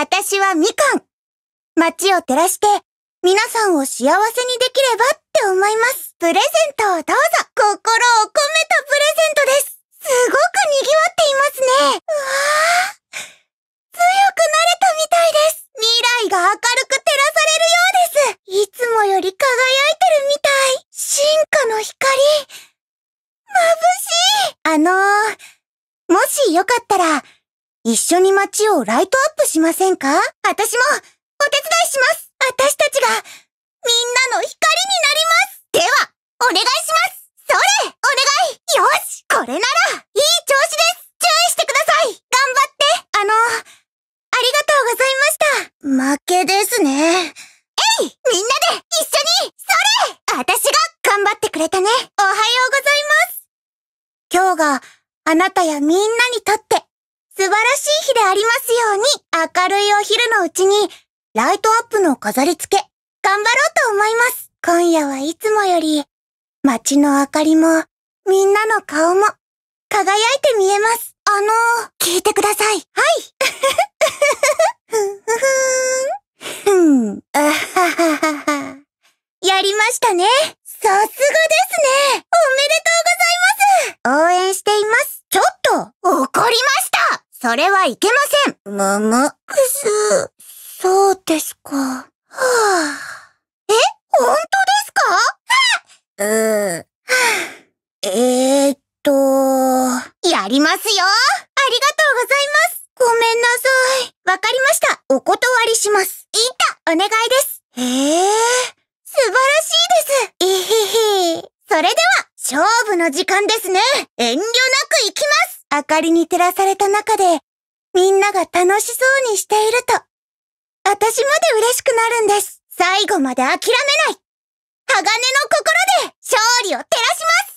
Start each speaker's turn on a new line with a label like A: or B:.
A: 私はみかん。街を照らして、皆さんを幸せにできればって思います。プレゼントをどうぞ。心を込めたプレゼントです。すごく賑わっていますね。うわぁ。強くなれたみたいです。未来が明るく照らされるようです。いつもより輝いてるみたい。進化の光。眩しい。あのー、もしよかったら、一緒に街をライトアップしませんか私も、お手伝いします私たちが、みんなの光になりますでは、お願いしますそれお願いよしこれなら、いい調子です注意してください頑張ってあの、ありがとうございました負けですね。えいみんなで、一緒にそれ私が頑張ってくれたねおはようございます今日が、あなたやみんなにとって、素晴らしい日でありますように、明るいお昼のうちに、ライトアップの飾り付け、頑張ろうと思います。今夜はいつもより、街の明かりも、みんなの顔も、輝いて見えます。あのー、聞いてください。はい。ふんふふふん。ふん、あははは。やりましたね。さすがですね。おめでとうございます。それはいけませんむむ。くす、そうですか。はぁ、あ。え本当ですかはうー。えー、っと。やりますよありがとうございますごめんなさい。わかりました。お断りします。いったお願いです。へぇ。ー、素晴らしいです。えへへ。それでは、勝負の時間ですね。遠慮なく行きます明かりに照らされた中で、みんなが楽しそうにしていると、私まで嬉しくなるんです。最後まで諦めない鋼の心で勝利を照らします